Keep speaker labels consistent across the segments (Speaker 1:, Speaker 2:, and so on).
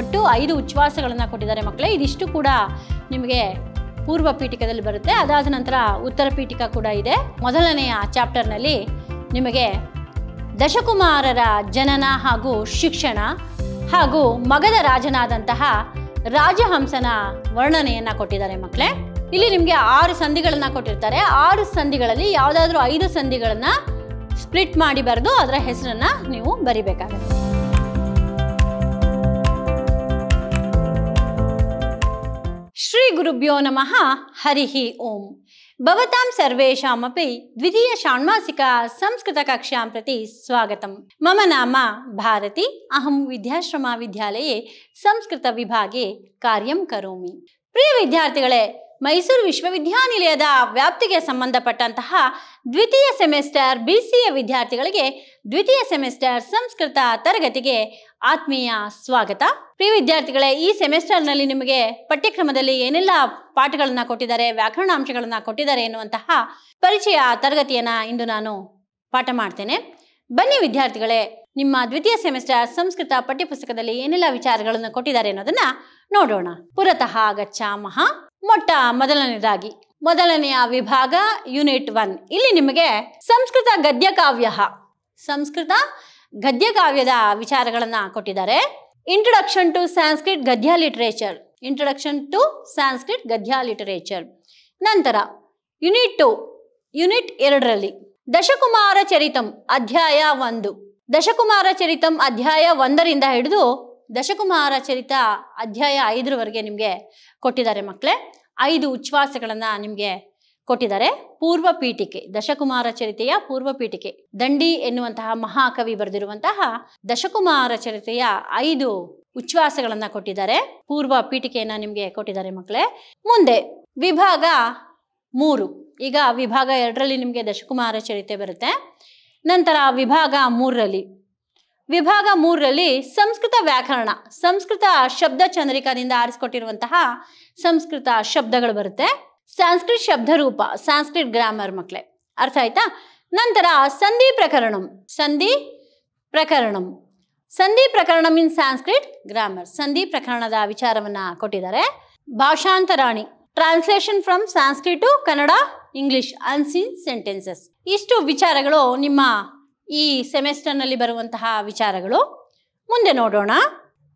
Speaker 1: ಒಟ್ಟು ಐದು ಉಚ್ಛ್ವಾಸಗಳನ್ನು ಕೊಟ್ಟಿದ್ದಾರೆ ಮಕ್ಕಳೇ ಇದಿಷ್ಟು ಕೂಡ ನಿಮಗೆ ಪೂರ್ವ ಪೀಠಿಕದಲ್ಲಿ ಬರುತ್ತೆ ಅದಾದ ನಂತರ ಉತ್ತರ ಪೀಠಿಕ ಕೂಡ ಇದೆ ಮೊದಲನೆಯ ಚಾಪ್ಟರ್ನಲ್ಲಿ ನಿಮಗೆ ದಶಕುಮಾರರ ಜನನ ಹಾಗೂ ಶಿಕ್ಷಣ ಹಾಗೂ ಮಗದ ರಾಜನಾದಂತಹ ರಾಜಹಂಸನ ವರ್ಣನೆಯನ್ನು ಕೊಟ್ಟಿದ್ದಾರೆ ಮಕ್ಕಳೇ ಇಲ್ಲಿ ನಿಮಗೆ ಆರು ಸಂಧಿಗಳನ್ನು ಕೊಟ್ಟಿರ್ತಾರೆ ಆರು ಸಂಧಿಗಳಲ್ಲಿ ಯಾವುದಾದ್ರೂ ಐದು ಸಂಧಿಗಳನ್ನು ಸ್ಪ್ಲಿಟ್ ಮಾಡಿ ಬರೆದು ಅದರ ಹೆಸರನ್ನು ನೀವು ಬರಿಬೇಕಾಗುತ್ತೆ श्रीगुरुभ्यो नमः हरिः ओम् द्वितीय सर्वेषामपि संस्कृत संस्कृतकक्षां प्रति स्वागत मम नाम भारती अहं संस्कृत संस्कृतविभागे कार्यं करोमि प्रियविद्यार्थिगळे ಮೈಸೂರು ವಿಶ್ವವಿದ್ಯಾನಿಲಯದ ವ್ಯಾಪ್ತಿಗೆ ಸಂಬಂಧಪಟ್ಟಂತಹ ದ್ವಿತೀಯ ಸೆಮಿಸ್ಟರ್ ಬಿ ಸಿ ಎ ವಿದ್ಯಾರ್ಥಿಗಳಿಗೆ ದ್ವಿತೀಯ ಸೆಮಿಸ್ಟರ್ ಸಂಸ್ಕೃತ ತರಗತಿಗೆ ಆತ್ಮೀಯ ಸ್ವಾಗತ ಪ್ರಿಯ ವಿದ್ಯಾರ್ಥಿಗಳೇ ಈ ಸೆಮಿಸ್ಟರ್ನಲ್ಲಿ ನಿಮಗೆ ಪಠ್ಯಕ್ರಮದಲ್ಲಿ ಏನೆಲ್ಲ ಪಾಠಗಳನ್ನು ಕೊಟ್ಟಿದ್ದಾರೆ ವ್ಯಾಕರಣ ಕೊಟ್ಟಿದ್ದಾರೆ ಎನ್ನುವಂತಹ ಪರಿಚಯ ತರಗತಿಯನ್ನು ಇಂದು ನಾನು ಪಾಠ ಮಾಡ್ತೇನೆ ಬನ್ನಿ ವಿದ್ಯಾರ್ಥಿಗಳೇ ನಿಮ್ಮ ದ್ವಿತೀಯ ಸೆಮಿಸ್ಟರ್ ಸಂಸ್ಕೃತ ಪಠ್ಯಪುಸ್ತಕದಲ್ಲಿ ಏನೆಲ್ಲ ವಿಚಾರಗಳನ್ನು ಕೊಟ್ಟಿದ್ದಾರೆ ಅನ್ನೋದನ್ನ ನೋಡೋಣ ಪುರತಃ ಗಚ್ಚಾಮಹ ಮೊಟ್ಟ ಮೊದಲನೇದಾಗಿ ಮೊದಲನೆಯ ವಿಭಾಗ ಯೂನಿಟ್ ಒನ್ ಇಲ್ಲಿ ನಿಮಗೆ ಸಂಸ್ಕೃತ ಗದ್ಯ ಕಾವ್ಯ ಸಂಸ್ಕೃತ ಗದ್ಯ ಕಾವ್ಯದ ವಿಚಾರಗಳನ್ನ ಕೊಟ್ಟಿದ್ದಾರೆ ಇಂಟ್ರೊಡಕ್ಷನ್ ಟು ಸಾನ್ಸ್ಕ್ರಿಟ್ ಗದ್ಯ ಲಿಟರೇಚರ್ ಇಂಟ್ರೊಡಕ್ಷನ್ ಟು ಸಾಂಸ್ಕ್ರಿಟ್ ಗದ್ಯ ಲಿಟರೇಚರ್ ನಂತರ ಯುನಿಟ್ ಟು ಯುನಿಟ್ ಎರಡರಲ್ಲಿ ದಶಕುಮಾರ ಚರಿತಂ ಅಧ್ಯಾಯ ಒಂದು ದಶಕುಮಾರ ಚರಿತಂ ಅಧ್ಯಾಯ ಒಂದರಿಂದ ಹಿಡಿದು ದಶಕುಮಾರ ಚರಿತ ಅಧ್ಯಾಯ ಐದರವರೆಗೆ ನಿಮಗೆ ಕೊಟ್ಟಿದ್ದಾರೆ ಮಕ್ಕಳೇ ಐದು ಉಚ್ಛ್ವಾಸಗಳನ್ನು ನಿಮಗೆ ಕೊಟ್ಟಿದ್ದಾರೆ ಪೂರ್ವ ಪೀಠಿಕೆ ದಶಕುಮಾರ ಚರಿತೆಯ ಪೂರ್ವ ಪೀಠಿಕೆ ದಂಡಿ ಎನ್ನುವಂತಹ ಮಹಾಕವಿ ಬರೆದಿರುವಂತಹ ದಶಕುಮಾರ ಚರಿತೆಯ ಐದು ಉಚ್ಛ್ವಾಸಗಳನ್ನು ಕೊಟ್ಟಿದ್ದಾರೆ ಪೂರ್ವ ಪೀಠಿಕೆಯನ್ನು ನಿಮಗೆ ಕೊಟ್ಟಿದ್ದಾರೆ ಮಕ್ಕಳೇ ಮುಂದೆ ವಿಭಾಗ ಮೂರು ಈಗ ವಿಭಾಗ ಎರಡರಲ್ಲಿ ನಿಮಗೆ ದಶಕುಮಾರ ಚರಿತೆ ಬರುತ್ತೆ ನಂತರ ವಿಭಾಗ ಮೂರರಲ್ಲಿ ವಿಭಾಗ ಮೂರರಲ್ಲಿ ಸಂಸ್ಕೃತ ವ್ಯಾಕರಣ ಸಂಸ್ಕೃತ ಶಬ್ದ ಚಂದ್ರಿಕಾದಿಂದ ಆರಿಸಿಕೊಟ್ಟಿರುವಂತಹ ಸಂಸ್ಕೃತ ಶಬ್ದಗಳು ಬರುತ್ತೆ ಸಂಸ್ಕೃತ ಶಬ್ದ ರೂಪ ಸಾಂಸ್ಕ್ರಿಟ್ ಗ್ರಾಮರ್ ಮಕ್ಕಳೆ ಅರ್ಥ ಆಯ್ತಾ ನಂತರ ಸಂಧಿ ಪ್ರಕರಣಂ ಸಂಧಿ ಪ್ರಕರಣಂ ಸಂಧಿ ಪ್ರಕರಣ ಇನ್ ಸಾಂಸ್ಕೃತ್ ಗ್ರಾಮರ್ ಸಂಧಿ ಪ್ರಕರಣದ ವಿಚಾರವನ್ನ ಕೊಟ್ಟಿದ್ದಾರೆ ಭಾಷಾಂತರಾಣಿ translation from Sanskrit to Kannada English unseen sentences ಇಷ್ಟು ವಿಚಾರಗಳು ನಿಮ್ಮ ಈ ಸೆಮೆಸ್ಟರ್ನಲ್ಲಿ ಬರುವಂತಹ ವಿಚಾರಗಳು ಮುಂದೆ ನೋಡೋಣ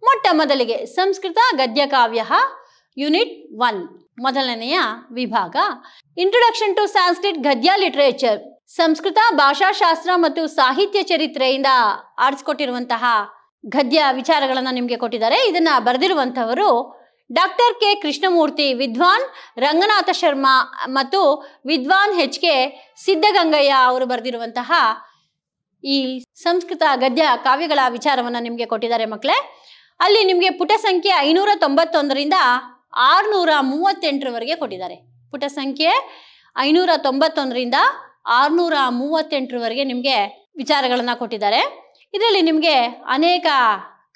Speaker 1: ಮೊಟ್ಟ ಮೊದಲಿಗೆ ಸಂಸ್ಕೃತ ಗದ್ಯಕಾವ್ಯ ಯೂನಿಟ್ ಒನ್ ಮೊದಲನೆಯ ವಿಭಾಗ ಇಂಟ್ರೊಡಕ್ಷನ್ ಟು ಸಾಂಸ್ಕ್ರಿಟ್ ಗದ್ಯ ಲಿಟರೇಚರ್ ಸಂಸ್ಕೃತ ಭಾಷಾಶಾಸ್ತ್ರ ಮತ್ತು ಸಾಹಿತ್ಯ ಚರಿತ್ರೆಯಿಂದ ಆಡಿಸಿಕೊಟ್ಟಿರುವಂತಹ ಗದ್ಯ ವಿಚಾರಗಳನ್ನು ನಿಮಗೆ ಕೊಟ್ಟಿದ್ದಾರೆ ಇದನ್ನ ಬರೆದಿರುವಂತಹವರು ಡಾಕ್ಟರ್ ಕೆ ಕೃಷ್ಣಮೂರ್ತಿ ವಿದ್ವಾನ್ ರಂಗನಾಥ ಶರ್ಮಾ ಮತ್ತು ವಿದ್ವಾನ್ ಎಚ್ ಕೆ ಸಿದ್ಧಗಂಗಯ್ಯ ಅವರು ಬರೆದಿರುವಂತಹ ಈ ಸಂಸ್ಕೃತ ಗದ್ಯ ಕಾವ್ಯಗಳ ವಿಚಾರವನ್ನು ನಿಮಗೆ ಕೊಟ್ಟಿದ್ದಾರೆ ಮಕ್ಕಳೇ ಅಲ್ಲಿ ನಿಮಗೆ ಪುಟ ಸಂಖ್ಯೆ ಐನೂರ ತೊಂಬತ್ತೊಂದರಿಂದ ಆರುನೂರ ಮೂವತ್ತೆಂಟರವರೆಗೆ ಕೊಟ್ಟಿದ್ದಾರೆ ಪುಟ ಸಂಖ್ಯೆ ಐನೂರ ತೊಂಬತ್ತೊಂದರಿಂದ ಆರುನೂರ ಮೂವತ್ತೆಂಟರವರೆಗೆ ನಿಮಗೆ ವಿಚಾರಗಳನ್ನು ಕೊಟ್ಟಿದ್ದಾರೆ ಇದರಲ್ಲಿ ನಿಮಗೆ ಅನೇಕ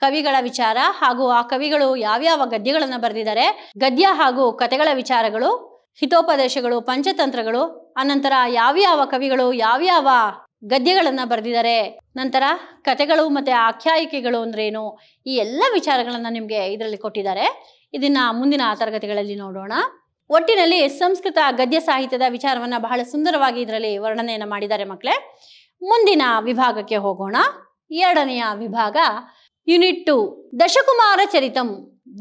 Speaker 1: ಕವಿಗಳ ವಿಚಾರ ಹಾಗೂ ಆ ಕವಿಗಳು ಯಾವ್ಯಾವ ಗದ್ಯಗಳನ್ನು ಬರೆದಿದ್ದಾರೆ ಗದ್ಯ ಹಾಗೂ ಕತೆಗಳ ವಿಚಾರಗಳು ಹಿತೋಪದೇಶಗಳು ಪಂಚತಂತ್ರಗಳು ಅನಂತರ ಯಾವ್ಯಾವ ಕವಿಗಳು ಯಾವ್ಯಾವ ಗದ್ಯಗಳನ್ನು ಬರೆದಿದ್ದಾರೆ ನಂತರ ಕತೆಗಳು ಮತ್ತು ಆಖ್ಯಾಯಿಕೆಗಳು ಅಂದ್ರೇನು ಈ ಎಲ್ಲ ವಿಚಾರಗಳನ್ನು ನಿಮಗೆ ಇದರಲ್ಲಿ ಕೊಟ್ಟಿದ್ದಾರೆ ಇದನ್ನು ಮುಂದಿನ ತರಗತಿಗಳಲ್ಲಿ ನೋಡೋಣ ಒಟ್ಟಿನಲ್ಲಿ ಸಂಸ್ಕೃತ ಗದ್ಯ ಸಾಹಿತ್ಯದ ವಿಚಾರವನ್ನು ಬಹಳ ಸುಂದರವಾಗಿ ಇದರಲ್ಲಿ ವರ್ಣನೆಯನ್ನು ಮಾಡಿದ್ದಾರೆ ಮಕ್ಕಳೇ ಮುಂದಿನ ವಿಭಾಗಕ್ಕೆ ಹೋಗೋಣ ಎರಡನೆಯ ವಿಭಾಗ ಯುನಿಟ್ ಟು ದಶಕುಮಾರ ಚರಿತಂ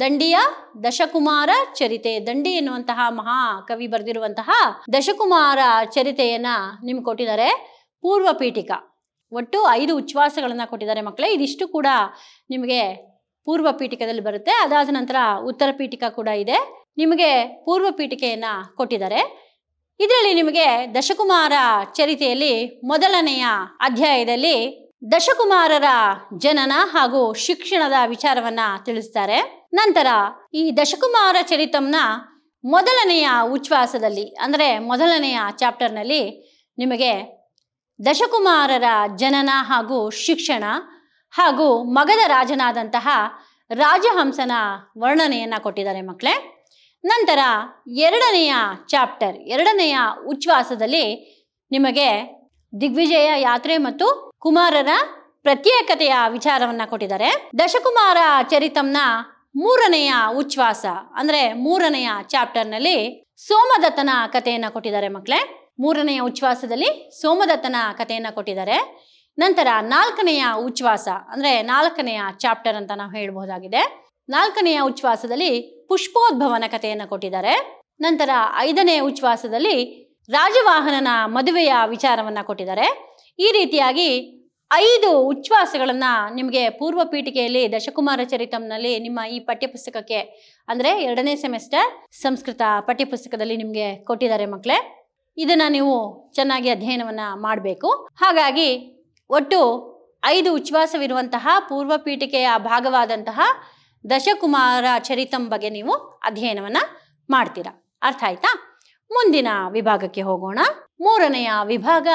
Speaker 1: ದಂಡಿಯ ದಶಕುಮಾರ ಚರಿತೆ ದಂಡಿ ಎನ್ನುವಂತಹ ಮಹಾ ಕವಿ ಬರೆದಿರುವಂತಹ ದಶಕುಮಾರ ಚರಿತೆಯನ್ನ ನಿಮ್ಗೆ ಕೊಟ್ಟಿದ್ದಾರೆ ಪೂರ್ವ ಪೀಠಿಕ ಒಟ್ಟು ಐದು ಉಚ್ಛ್ವಾಸಗಳನ್ನು ಕೊಟ್ಟಿದ್ದಾರೆ ಮಕ್ಕಳೇ ಇದಿಷ್ಟು ಕೂಡ ನಿಮಗೆ ಪೂರ್ವ ಪೀಠಿಕದಲ್ಲಿ ಬರುತ್ತೆ ಅದಾದ ನಂತರ ಉತ್ತರ ಪೀಠಿಕ ಕೂಡ ಇದೆ ನಿಮಗೆ ಪೂರ್ವ ಪೀಠಿಕೆಯನ್ನು ಕೊಟ್ಟಿದ್ದಾರೆ ಇದರಲ್ಲಿ ನಿಮಗೆ ದಶಕುಮಾರ ಚರಿತೆಯಲ್ಲಿ ಮೊದಲನೆಯ ಅಧ್ಯಾಯದಲ್ಲಿ ದಶಕುಮಾರರ ಜನನ ಹಾಗೂ ಶಿಕ್ಷಣದ ವಿಚಾರವನ್ನ ತಿಳಿಸ್ತಾರೆ ನಂತರ ಈ ದಶಕುಮಾರ ಚರಿತಂನ ಮೊದಲನೆಯ ಉಚ್ಛ್ವಾಸದಲ್ಲಿ ಅಂದರೆ ಮೊದಲನೆಯ ಚಾಪ್ಟರ್ನಲ್ಲಿ ನಿಮಗೆ ದಶಕುಮಾರರ ಜನನ ಹಾಗೂ ಶಿಕ್ಷಣ ಹಾಗೂ ಮಗದ ರಾಜನಾದಂತಹ ರಾಜಹಂಸನ ವರ್ಣನೆಯನ್ನು ಕೊಟ್ಟಿದ್ದಾರೆ ಮಕ್ಕಳೇ ನಂತರ ಎರಡನೆಯ ಚಾಪ್ಟರ್ ಎರಡನೆಯ ಉಚ್ಛ್ವಾಸದಲ್ಲಿ ನಿಮಗೆ ದಿಗ್ವಿಜಯ ಯಾತ್ರೆ ಮತ್ತು ಕುಮಾರರ ಪ್ರತ್ಯೇಕತೆಯ ವಿಚಾರವನ್ನ ಕೊಟ್ಟಿದ್ದಾರೆ ದಶಕುಮಾರ ಚರಿತಮ್ನ ಮೂರನೆಯ ಉಚ್ಛ್ವಾಸ ಅಂದ್ರೆ ಮೂರನೆಯ ಚಾಪ್ಟರ್ನಲ್ಲಿ ಸೋಮದತ್ತನ ಕಥೆಯನ್ನ ಕೊಟ್ಟಿದ್ದಾರೆ ಮಕ್ಕಳೇ ಮೂರನೆಯ ಉಚ್ಛ್ವಾಸದಲ್ಲಿ ಸೋಮದತ್ತನ ಕಥೆಯನ್ನು ಕೊಟ್ಟಿದ್ದಾರೆ ನಂತರ ನಾಲ್ಕನೆಯ ಉಚ್ಛ್ವಾಸ ಅಂದರೆ ನಾಲ್ಕನೆಯ ಚಾಪ್ಟರ್ ಅಂತ ನಾವು ಹೇಳಬಹುದಾಗಿದೆ ನಾಲ್ಕನೆಯ ಉಚ್ಛ್ವಾಸದಲ್ಲಿ ಪುಷ್ಪೋದ್ಭವನ ಕಥೆಯನ್ನು ಕೊಟ್ಟಿದ್ದಾರೆ ನಂತರ ಐದನೆಯ ಉಚ್ಛ್ವಾಸದಲ್ಲಿ ರಾಜವಾಹನನ ಮದುವೆಯ ವಿಚಾರವನ್ನು ಕೊಟ್ಟಿದ್ದಾರೆ ಈ ರೀತಿಯಾಗಿ ಐದು ಉಚ್ಛ್ವಾಸಗಳನ್ನು ನಿಮಗೆ ಪೂರ್ವ ಪೀಠಿಕೆಯಲ್ಲಿ ದಶಕುಮಾರ ಚರಿತಂನಲ್ಲಿ ನಿಮ್ಮ ಈ ಪಠ್ಯಪುಸ್ತಕಕ್ಕೆ ಅಂದರೆ ಎರಡನೇ ಸೆಮೆಸ್ಟರ್ ಸಂಸ್ಕೃತ ಪಠ್ಯಪುಸ್ತಕದಲ್ಲಿ ನಿಮಗೆ ಕೊಟ್ಟಿದ್ದಾರೆ ಮಕ್ಕಳೇ ಇದನ್ನು ನೀವು ಚೆನ್ನಾಗಿ ಅಧ್ಯಯನವನ್ನು ಮಾಡಬೇಕು ಹಾಗಾಗಿ ಒಟ್ಟು ಐದು ಉಚ್ಛ್ವಾಸವಿರುವಂತಹ ಪೂರ್ವ ಪೀಠಿಕೆಯ ಭಾಗವಾದಂತಹ ದಶಕುಮಾರ ಚರಿತಂ ಬಗ್ಗೆ ನೀವು ಅಧ್ಯಯನವನ್ನು ಮಾಡ್ತೀರಾ ಅರ್ಥ ಆಯ್ತಾ ಮುಂದಿನ ವಿಭಾಗಕ್ಕೆ ಹೋಗೋಣ ಮೂರನೆಯ ವಿಭಾಗ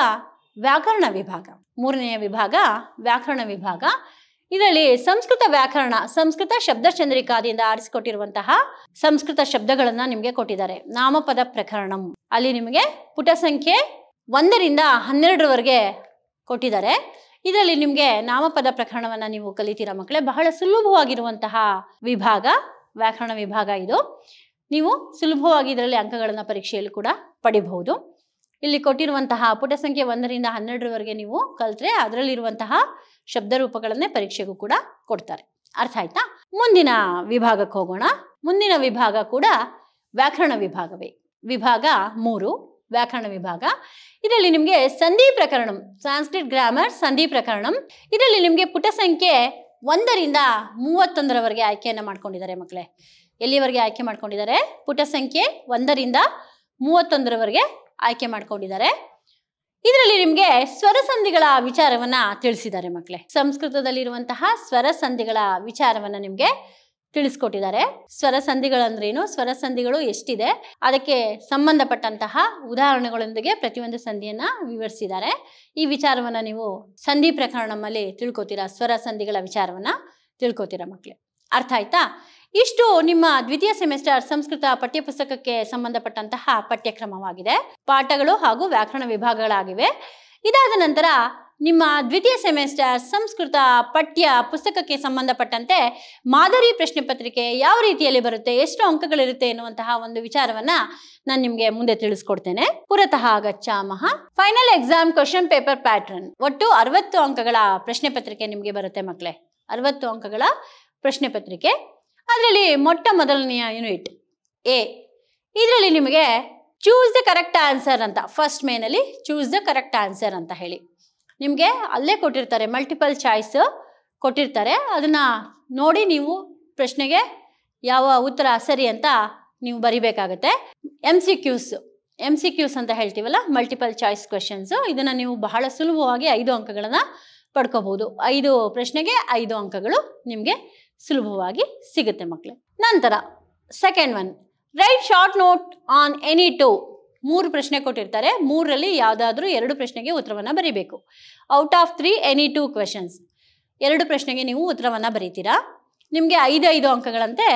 Speaker 1: ವ್ಯಾಕರಣ ವಿಭಾಗ ಮೂರನೆಯ ವಿಭಾಗ ವ್ಯಾಕರಣ ವಿಭಾಗ ಇದರಲ್ಲಿ ಸಂಸ್ಕೃತ ವ್ಯಾಕರಣ ಸಂಸ್ಕೃತ ಶಬ್ದ ಚಂದ್ರಿಕಾದಿಂದ ಆರಿಸಿಕೊಟ್ಟಿರುವಂತಹ ಸಂಸ್ಕೃತ ಶಬ್ದಗಳನ್ನ ನಿಮಗೆ ಕೊಟ್ಟಿದ್ದಾರೆ ನಾಮಪದ ಪ್ರಕರಣಂ ಅಲ್ಲಿ ನಿಮಗೆ ಪುಟ ಸಂಖ್ಯೆ ಒಂದರಿಂದ ಹನ್ನೆರಡರವರೆಗೆ ಕೊಟ್ಟಿದ್ದಾರೆ ಇದರಲ್ಲಿ ನಿಮಗೆ ನಾಮಪದ ಪ್ರಕರಣವನ್ನ ನೀವು ಕಲಿತೀರ ಮಕ್ಕಳೇ ಬಹಳ ಸುಲಭವಾಗಿರುವಂತಹ ವಿಭಾಗ ವ್ಯಾಕರಣ ವಿಭಾಗ ಇದು ನೀವು ಸುಲಭವಾಗಿ ಇದರಲ್ಲಿ ಅಂಕಗಳನ್ನು ಪರೀಕ್ಷೆಯಲ್ಲಿ ಕೂಡ ಪಡಿಬಹುದು ಇಲ್ಲಿ ಕೊಟ್ಟಿರುವಂತಹ ಪುಟ ಸಂಖ್ಯೆ ಒಂದರಿಂದ ಹನ್ನೆರಡರವರೆಗೆ ನೀವು ಕಲಿತ್ರೆ ಅದರಲ್ಲಿರುವಂತಹ ಶಬ್ದರೂಪಗಳನ್ನೇ ಪರೀಕ್ಷೆಗೂ ಕೂಡ ಕೊಡ್ತಾರೆ ಅರ್ಥ ಆಯ್ತಾ ಮುಂದಿನ ವಿಭಾಗಕ್ಕೆ ಹೋಗೋಣ ಮುಂದಿನ ವಿಭಾಗ ಕೂಡ ವ್ಯಾಕರಣ ವಿಭಾಗವೇ ವಿಭಾಗ ಮೂರು ವ್ಯಾಕರಣ ವಿಭಾಗ ಇದರಲ್ಲಿ ನಿಮಗೆ ಸಂಧಿ ಪ್ರಕರಣಂ ಸಾಂಸ್ಕ್ರಿಟ್ ಗ್ರಾಮರ್ ಸಂಧಿ ಪ್ರಕರಣಂ ಇದರಲ್ಲಿ ನಿಮಗೆ ಪುಟ ಸಂಖ್ಯೆ ಒಂದರಿಂದ ಮೂವತ್ತೊಂದರವರೆಗೆ ಆಯ್ಕೆಯನ್ನು ಮಾಡ್ಕೊಂಡಿದ್ದಾರೆ ಮಕ್ಕಳೇ ಎಲ್ಲಿವರೆಗೆ ಆಯ್ಕೆ ಮಾಡ್ಕೊಂಡಿದ್ದಾರೆ ಪುಟ ಸಂಖ್ಯೆ ಒಂದರಿಂದ ಮೂವತ್ತೊಂದರವರೆಗೆ ಆಯ್ಕೆ ಮಾಡ್ಕೊಂಡಿದ್ದಾರೆ ಇದರಲ್ಲಿ ನಿಮಗೆ ಸ್ವರ ಸಂಧಿಗಳ ವಿಚಾರವನ್ನ ತಿಳಿಸಿದ್ದಾರೆ ಮಕ್ಕಳೇ ಸಂಸ್ಕೃತದಲ್ಲಿರುವಂತಹ ಸ್ವರ ಸಂಧಿಗಳ ವಿಚಾರವನ್ನ ನಿಮಗೆ ತಿಳಿಸ್ಕೊಟ್ಟಿದ್ದಾರೆ ಸ್ವರ ಸಂಧಿಗಳಂದ್ರೇನು ಸ್ವರ ಸಂಧಿಗಳು ಎಷ್ಟಿದೆ ಅದಕ್ಕೆ ಸಂಬಂಧಪಟ್ಟಂತಹ ಉದಾಹರಣೆಗಳೊಂದಿಗೆ ಪ್ರತಿಯೊಂದು ಸಂಧಿಯನ್ನ ವಿವರಿಸಿದ್ದಾರೆ ಈ ವಿಚಾರವನ್ನ ನೀವು ಸಂಧಿ ನಮ್ಮಲ್ಲಿ ತಿಳ್ಕೊತೀರಾ ಸ್ವರ ಸಂಧಿಗಳ ವಿಚಾರವನ್ನ ತಿಳ್ಕೊತೀರಾ ಮಕ್ಕಳೇ ಅರ್ಥ ಆಯ್ತಾ ಇಷ್ಟು ನಿಮ್ಮ ದ್ವಿತೀಯ ಸೆಮಿಸ್ಟರ್ ಸಂಸ್ಕೃತ ಪಠ್ಯಪುಸ್ತಕಕ್ಕೆ ಸಂಬಂಧಪಟ್ಟಂತಹ ಪಠ್ಯಕ್ರಮವಾಗಿದೆ ಪಾಠಗಳು ಹಾಗೂ ವ್ಯಾಕರಣ ವಿಭಾಗಗಳಾಗಿವೆ ಇದಾದ ನಂತರ ನಿಮ್ಮ ದ್ವಿತೀಯ ಸೆಮಿಸ್ಟರ್ ಸಂಸ್ಕೃತ ಪಠ್ಯ ಪುಸ್ತಕಕ್ಕೆ ಸಂಬಂಧಪಟ್ಟಂತೆ ಮಾದರಿ ಪ್ರಶ್ನೆ ಪತ್ರಿಕೆ ಯಾವ ರೀತಿಯಲ್ಲಿ ಬರುತ್ತೆ ಎಷ್ಟು ಅಂಕಗಳಿರುತ್ತೆ ಎನ್ನುವಂತಹ ಒಂದು ವಿಚಾರವನ್ನ ನಾನು ನಿಮಗೆ ಮುಂದೆ ತಿಳಿಸ್ಕೊಡ್ತೇನೆ ಪುರತಃ ಗಚ್ಚಾಮಹ final exam question paper pattern ಒಟ್ಟು ಅರವತ್ತು ಅಂಕಗಳ ಪ್ರಶ್ನೆ ಪತ್ರಿಕೆ ನಿಮಗೆ ಬರುತ್ತೆ ಮಕ್ಕಳೇ ಅರವತ್ತು ಅಂಕಗಳ ಪ್ರಶ್ನೆ ಪತ್ರಿಕೆ ಅದರಲ್ಲಿ ಮೊಟ್ಟ ಮೊದಲನೆಯ ಯೂನಿಟ್ ಎ ಇದರಲ್ಲಿ ನಿಮಗೆ ಚೂಸ್ ದ ಕರೆಕ್ಟ್ ಆನ್ಸರ್ ಅಂತ ಫಸ್ಟ್ ಮೇನಲ್ಲಿ ಚೂಸ್ ದ ಕರೆಕ್ಟ್ ಆನ್ಸರ್ ಅಂತ ಹೇಳಿ ನಿಮಗೆ ಅಲ್ಲೇ ಕೊಟ್ಟಿರ್ತಾರೆ ಮಲ್ಟಿಪಲ್ ಚಾಯ್ಸ್ ಕೊಟ್ಟಿರ್ತಾರೆ ಅದನ್ನು ನೋಡಿ ನೀವು ಪ್ರಶ್ನೆಗೆ ಯಾವ ಉತ್ತರ ಸರಿ ಅಂತ ನೀವು ಬರಿಬೇಕಾಗತ್ತೆ M C Qs M C Qs ಅಂತ ಹೇಳ್ತೀವಲ್ಲ ಮಲ್ಟಿಪಲ್ ಚಾಯ್ಸ್ ಕ್ವೆಶನ್ಸು ಇದನ್ನು ನೀವು ಬಹಳ ಸುಲಭವಾಗಿ ಐದು ಅಂಕಗಳನ್ನು ಪಡ್ಕೋಬೋದು ಐದು ಪ್ರಶ್ನೆಗೆ ಐದು ಅಂಕಗಳು ನಿಮಗೆ ಸುಲಭವಾಗಿ ಸಿಗುತ್ತೆ ಮಕ್ಕಳೇ ನಂತರ second one write short note on any two ಮೂರು ಪ್ರಶ್ನೆ ಕೊಟ್ಟಿರ್ತಾರೆ ಮೂರರಲ್ಲಿ ಯಾವುದಾದ್ರೂ ಎರಡು ಪ್ರಶ್ನೆಗೆ ಉತ್ತರವನ್ನು ಬರೀಬೇಕು out of three any two questions ಎರಡು ಪ್ರಶ್ನೆಗೆ ನೀವು ಉತ್ತರವನ್ನು ಬರೀತೀರಾ ನಿಮಗೆ ಐದು ಐದು ಅಂಕಗಳಂತೆ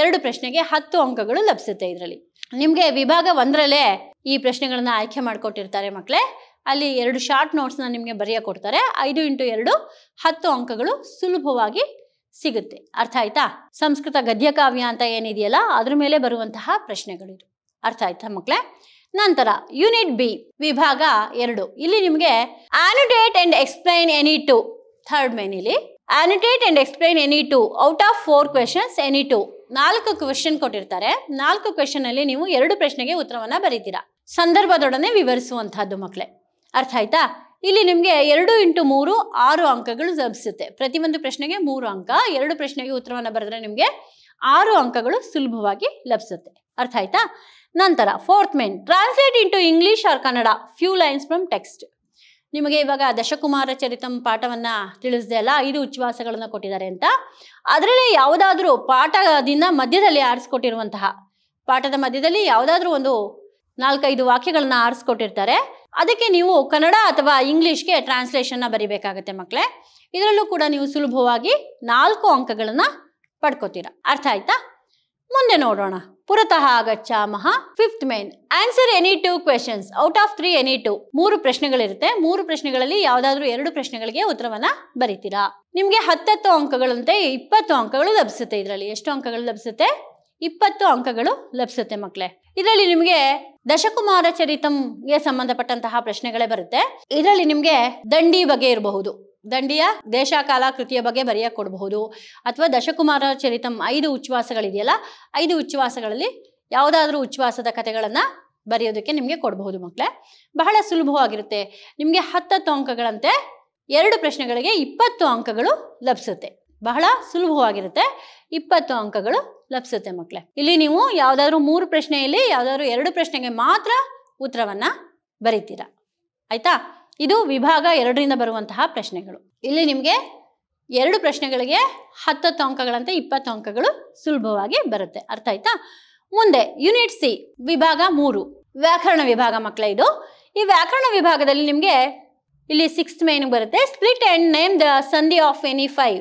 Speaker 1: ಎರಡು ಪ್ರಶ್ನೆಗೆ ಹತ್ತು ಅಂಕಗಳು ಲಭಿಸುತ್ತೆ ಇದರಲ್ಲಿ ನಿಮಗೆ ವಿಭಾಗ ಒಂದರಲ್ಲೇ ಈ ಪ್ರಶ್ನೆಗಳನ್ನು ಆಯ್ಕೆ ಮಾಡಿಕೊಟ್ಟಿರ್ತಾರೆ ಮಕ್ಕಳೇ ಅಲ್ಲಿ ಎರಡು ಶಾರ್ಟ್ ನೋಟ್ಸ್ನ ನಿಮಗೆ ಬರೆಯ ಕೊಡ್ತಾರೆ ಐದು ಇಂಟು ಎರಡು ಹತ್ತು ಅಂಕಗಳು ಸುಲಭವಾಗಿ ಸಿಗುತ್ತೆ ಅರ್ಥ ಆಯ್ತಾ ಸಂಸ್ಕೃತ ಗದ್ಯಕಾವ್ಯ ಅಂತ ಏನಿದೆಯಲ್ಲ ಅದ್ರ ಮೇಲೆ ಬರುವಂತಹ ಇದು ಅರ್ಥ ಆಯ್ತಾ ಮಕ್ಳೆ ನಂತರ ಯೂನಿಟ್ ಬಿ ವಿಭಾಗ ಎರಡು ಇಲ್ಲಿ ನಿಮಗೆ annotate and explain any two third ಇಲ್ಲಿ annotate and explain any two out of four questions any two ನಾಲ್ಕು ಕ್ವೆಶನ್ ಕೊಟ್ಟಿರ್ತಾರೆ ನಾಲ್ಕು ಕ್ವೆಶನ್ ಅಲ್ಲಿ ನೀವು ಎರಡು ಪ್ರಶ್ನೆಗೆ ಉತ್ತರವನ್ನ ಬರೀತೀರಾ ಸಂದರ್ಭದೊಡನೆ ವಿವರಿಸುವಂತಹದ್ದು ಮಕ್ಕಳೇ ಅರ್ಥ ಆಯ್ತಾ ಇಲ್ಲಿ ನಿಮಗೆ ಎರಡು ಇಂಟು ಮೂರು ಆರು ಅಂಕಗಳು ಲಭಿಸುತ್ತೆ ಒಂದು ಪ್ರಶ್ನೆಗೆ ಮೂರು ಅಂಕ ಎರಡು ಪ್ರಶ್ನೆಗೆ ಉತ್ತರವನ್ನು ಬರೆದ್ರೆ ನಿಮಗೆ ಆರು ಅಂಕಗಳು ಸುಲಭವಾಗಿ ಲಭಿಸುತ್ತೆ ಅರ್ಥ ಆಯ್ತಾ ನಂತರ fourth main translate into English or Kannada few lines from text ನಿಮಗೆ ಇವಾಗ ದಶಕುಮಾರ ಚರಿತಂ ಪಾಠವನ್ನು ತಿಳಿಸಿದೆ ಅಲ್ಲ ಐದು ಉಚ್ಛ್ವಾಸಗಳನ್ನು ಕೊಟ್ಟಿದ್ದಾರೆ ಅಂತ ಅದರಲ್ಲಿ ಯಾವುದಾದ್ರೂ ಪಾಠದಿಂದ ಮಧ್ಯದಲ್ಲಿ ಆರಿಸ್ಕೊಟ್ಟಿರುವಂತಹ ಪಾಠದ ಮಧ್ಯದಲ್ಲಿ ಯಾವುದಾದ್ರೂ ಒಂದು ನಾಲ್ಕೈದು ವಾಕ್ಯಗಳನ್ನ ಆರಿಸ್ಕೊಟ್ಟಿರ್ತಾರೆ ಅದಕ್ಕೆ ನೀವು ಕನ್ನಡ ಅಥವಾ ಇಂಗ್ಲೀಷ್ಗೆ ಟ್ರಾನ್ಸ್ಲೇಷನ್ನ ಬರಿಬೇಕಾಗುತ್ತೆ ಮಕ್ಕಳೇ ಇದರಲ್ಲೂ ಕೂಡ ನೀವು ಸುಲಭವಾಗಿ ನಾಲ್ಕು ಅಂಕಗಳನ್ನ ಪಡ್ಕೋತೀರಾ ಅರ್ಥ ಆಯ್ತಾ ಮುಂದೆ ನೋಡೋಣ ಪುರತಃ ಮಹಾ fifth main answer any two questions out of three any two ಮೂರು ಪ್ರಶ್ನೆಗಳಿರುತ್ತೆ ಮೂರು ಪ್ರಶ್ನೆಗಳಲ್ಲಿ ಯಾವ್ದಾದ್ರು ಎರಡು ಪ್ರಶ್ನೆಗಳಿಗೆ ಉತ್ತರವನ್ನ ಬರೀತೀರಾ ನಿಮ್ಗೆ ಹತ್ತತ್ತು ಅಂಕಗಳಂತೆ ಇಪ್ಪತ್ತು ಅಂಕಗಳು ಲಭಿಸುತ್ತೆ ಇದರಲ್ಲಿ ಎಷ್ಟು ಅಂಕಗಳು ಲಭಿಸುತ್ತೆ ಇಪ್ಪತ್ತು ಅಂಕಗಳು ಲಭಿಸುತ್ತೆ ಮಕ್ಕಳೇ ಇದರಲ್ಲಿ ನಿಮಗೆ ದಶಕುಮಾರ ಚರಿತಂಗೆ ಸಂಬಂಧಪಟ್ಟಂತಹ ಪ್ರಶ್ನೆಗಳೇ ಬರುತ್ತೆ ಇದರಲ್ಲಿ ನಿಮಗೆ ದಂಡಿ ಬಗ್ಗೆ ಇರಬಹುದು ದಂಡಿಯ ದೇಶ ಕೃತಿಯ ಬಗ್ಗೆ ಬರೆಯ ಕೊಡಬಹುದು ಅಥವಾ ದಶಕುಮಾರ ಚರಿತಂ ಐದು ಉಚ್ಛ್ವಾಸಗಳಿದೆಯಲ್ಲ ಐದು ಉಚ್ಛ್ವಾಸಗಳಲ್ಲಿ ಯಾವುದಾದ್ರೂ ಉಚ್ಛ್ವಾಸದ ಕಥೆಗಳನ್ನ ಬರೆಯೋದಕ್ಕೆ ನಿಮಗೆ ಕೊಡಬಹುದು ಮಕ್ಕಳೇ ಬಹಳ ಸುಲಭವಾಗಿರುತ್ತೆ ನಿಮಗೆ ಹತ್ತತ್ತು ಅಂಕಗಳಂತೆ ಎರಡು ಪ್ರಶ್ನೆಗಳಿಗೆ ಇಪ್ಪತ್ತು ಅಂಕಗಳು ಲಭಿಸುತ್ತೆ ಬಹಳ ಸುಲಭವಾಗಿರುತ್ತೆ ಇಪ್ಪತ್ತು ಅಂಕಗಳು ಲಭಿಸುತ್ತೆ ಮಕ್ಕಳೇ ಇಲ್ಲಿ ನೀವು ಯಾವ್ದಾದ್ರು ಮೂರು ಪ್ರಶ್ನೆಯಲ್ಲಿ ಯಾವ್ದಾದ್ರು ಎರಡು ಪ್ರಶ್ನೆಗೆ ಮಾತ್ರ ಉತ್ತರವನ್ನ ಬರೀತೀರಾ ಆಯ್ತಾ ಇದು ವಿಭಾಗ ಎರಡರಿಂದ ಬರುವಂತಹ ಪ್ರಶ್ನೆಗಳು ಇಲ್ಲಿ ನಿಮಗೆ ಎರಡು ಪ್ರಶ್ನೆಗಳಿಗೆ ಹತ್ತತ್ತು ಅಂಕಗಳಂತೆ ಇಪ್ಪತ್ತು ಅಂಕಗಳು ಸುಲಭವಾಗಿ ಬರುತ್ತೆ ಅರ್ಥ ಆಯ್ತಾ ಮುಂದೆ ಯುನಿಟ್ ಸಿ ವಿಭಾಗ ಮೂರು ವ್ಯಾಕರಣ ವಿಭಾಗ ಮಕ್ಕಳ ಇದು ಈ ವ್ಯಾಕರಣ ವಿಭಾಗದಲ್ಲಿ ನಿಮಗೆ ಇಲ್ಲಿ ಸಿಕ್ಸ್ತ್ ಮೇನ್ ಬರುತ್ತೆ ಸ್ಪ್ಲಿಟ್ ಅಂಡ್ ನೇಮ್ ದ ಸಂಧಿ ಆಫ್ ಎನಿ ಫೈವ್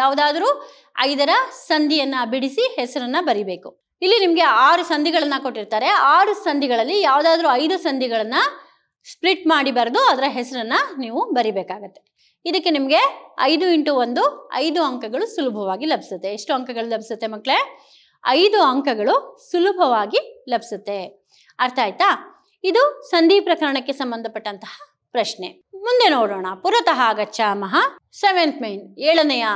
Speaker 1: ಯಾವುದಾದರೂ ಐದರ ಸಂಧಿಯನ್ನ ಬಿಡಿಸಿ ಹೆಸರನ್ನ ಬರಿಬೇಕು ಇಲ್ಲಿ ನಿಮಗೆ ಆರು ಸಂಧಿಗಳನ್ನು ಕೊಟ್ಟಿರ್ತಾರೆ ಆರು ಸಂಧಿಗಳಲ್ಲಿ ಯಾವುದಾದ್ರೂ ಐದು ಸಂಧಿಗಳನ್ನ ಸ್ಪ್ಲಿಟ್ ಮಾಡಿ ಬರೆದು ಅದರ ಹೆಸರನ್ನ ನೀವು ಬರಿಬೇಕಾಗತ್ತೆ ಇದಕ್ಕೆ ನಿಮಗೆ ಐದು ಇಂಟು ಒಂದು ಐದು ಅಂಕಗಳು ಸುಲಭವಾಗಿ ಲಭಿಸುತ್ತೆ ಎಷ್ಟು ಅಂಕಗಳು ಲಭಿಸುತ್ತೆ ಮಕ್ಕಳೇ ಐದು ಅಂಕಗಳು ಸುಲಭವಾಗಿ ಲಭಿಸುತ್ತೆ ಅರ್ಥ ಆಯ್ತಾ ಇದು ಸಂಧಿ ಪ್ರಕರಣಕ್ಕೆ ಸಂಬಂಧಪಟ್ಟಂತಹ ಪ್ರಶ್ನೆ ಮುಂದೆ ನೋಡೋಣ ಪುರತಃ ಗಚ್ಚಾಮಹ ಸೆವೆಂತ್ ಮೈನ್ ಏಳನೆಯ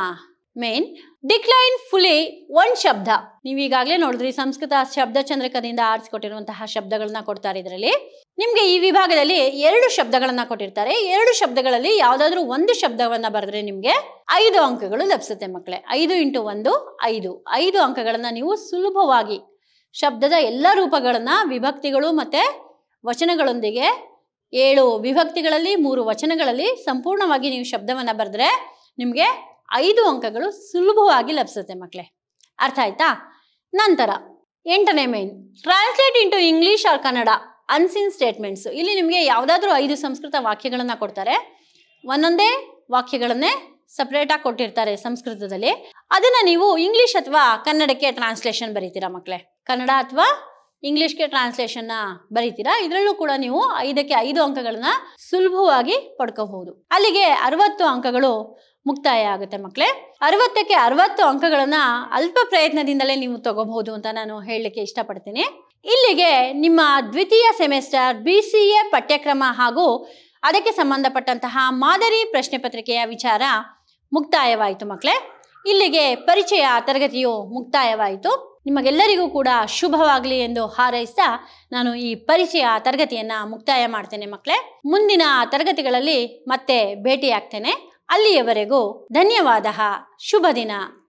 Speaker 1: ಮೇನ್ ಡಿಕ್ಲೈನ್ ಫುಲಿ ಒನ್ ಶಬ್ದ ನೀವು ಈಗಾಗಲೇ ನೋಡಿದ್ರಿ ಸಂಸ್ಕೃತ ಶಬ್ದ ಚಂದ್ರಕದಿಂದ ಆರಿಸಿಕೊಟ್ಟಿರುವಂತಹ ಶಬ್ದಗಳನ್ನ ಕೊಡ್ತಾರೆ ಇದರಲ್ಲಿ ನಿಮ್ಗೆ ಈ ವಿಭಾಗದಲ್ಲಿ ಎರಡು ಶಬ್ದಗಳನ್ನ ಕೊಟ್ಟಿರ್ತಾರೆ ಎರಡು ಶಬ್ದಗಳಲ್ಲಿ ಯಾವ್ದಾದ್ರು ಒಂದು ಶಬ್ದವನ್ನ ಬರೆದ್ರೆ ನಿಮ್ಗೆ ಐದು ಅಂಕಗಳು ಲಭಿಸುತ್ತೆ ಮಕ್ಕಳೇ ಐದು ಇಂಟು ಒಂದು ಐದು ಐದು ಅಂಕಗಳನ್ನ ನೀವು ಸುಲಭವಾಗಿ ಶಬ್ದದ ಎಲ್ಲ ರೂಪಗಳನ್ನ ವಿಭಕ್ತಿಗಳು ಮತ್ತೆ ವಚನಗಳೊಂದಿಗೆ ಏಳು ವಿಭಕ್ತಿಗಳಲ್ಲಿ ಮೂರು ವಚನಗಳಲ್ಲಿ ಸಂಪೂರ್ಣವಾಗಿ ನೀವು ಶಬ್ದವನ್ನ ಬರೆದ್ರೆ ನಿಮಗೆ ಐದು ಅಂಕಗಳು ಸುಲಭವಾಗಿ ಲಭಿಸುತ್ತೆ ಮಕ್ಕಳೇ ಅರ್ಥ ಆಯ್ತಾ ನಂತರ ಎಂಟನೇ main translate into English or Kannada unseen statements ಇಲ್ಲಿ ನಿಮಗೆ ಯಾವುದಾದ್ರೂ ಐದು ಸಂಸ್ಕೃತ ವಾಕ್ಯಗಳನ್ನು ಕೊಡ್ತಾರೆ ಒಂದೊಂದೇ ವಾಕ್ಯಗಳನ್ನೇ ಸಪ್ರೇಟಾಗಿ ಕೊಟ್ಟಿರ್ತಾರೆ ಸಂಸ್ಕೃತದಲ್ಲಿ ಅದನ್ನ ನೀವು ಇಂಗ್ಲಿಷ್ ಅಥವಾ ಕನ್ನಡಕ್ಕೆ ಟ್ರಾನ್ಸ್ಲೇಷನ್ ಬರೀತೀರಾ ಮಕ್ಕಳೇ ಕನ್ನಡ ಅಥವಾ ಇಂಗ್ಲಿಷ್ಗೆ ಟ್ರಾನ್ಸ್ಲೇಷನ್ನ ಬರೀತೀರಾ ಇದರಲ್ಲೂ ಕೂಡ ನೀವು ಐದಕ್ಕೆ ಐದು ಅಂಕಗಳನ್ನ ಸುಲಭವಾಗಿ ಪಡ್ಕೋಬಹುದು ಅಲ್ಲಿಗೆ ಅರವತ್ತು ಅಂಕಗಳು ಮುಕ್ತಾಯ ಆಗುತ್ತೆ ಮಕ್ಕಳೇ ಅರವತ್ತಕ್ಕೆ ಅರವತ್ತು ಅಂಕಗಳನ್ನ ಅಲ್ಪ ಪ್ರಯತ್ನದಿಂದಲೇ ನೀವು ತಗೋಬಹುದು ಅಂತ ನಾನು ಹೇಳಲಿಕ್ಕೆ ಇಷ್ಟಪಡ್ತೀನಿ ಇಲ್ಲಿಗೆ ನಿಮ್ಮ ದ್ವಿತೀಯ ಸೆಮಿಸ್ಟರ್ ಬಿ ಸಿ ಎ ಪಠ್ಯಕ್ರಮ ಹಾಗೂ ಅದಕ್ಕೆ ಸಂಬಂಧಪಟ್ಟಂತಹ ಮಾದರಿ ಪ್ರಶ್ನೆ ಪತ್ರಿಕೆಯ ವಿಚಾರ ಮುಕ್ತಾಯವಾಯಿತು ಮಕ್ಕಳೇ ಇಲ್ಲಿಗೆ ಪರಿಚಯ ತರಗತಿಯು ಮುಕ್ತಾಯವಾಯಿತು ನಿಮಗೆಲ್ಲರಿಗೂ ಕೂಡ ಶುಭವಾಗಲಿ ಎಂದು ಹಾರೈಸ್ತಾ ನಾನು ಈ ಪರಿಚಯ ತರಗತಿಯನ್ನು ಮುಕ್ತಾಯ ಮಾಡ್ತೇನೆ ಮಕ್ಕಳೇ ಮುಂದಿನ ತರಗತಿಗಳಲ್ಲಿ ಮತ್ತೆ ಭೇಟಿಯಾಗ್ತೇನೆ ಅಲ್ಲಿಯವರೆಗೂ ಧನ್ಯವಾದ ಶುಭ ದಿನ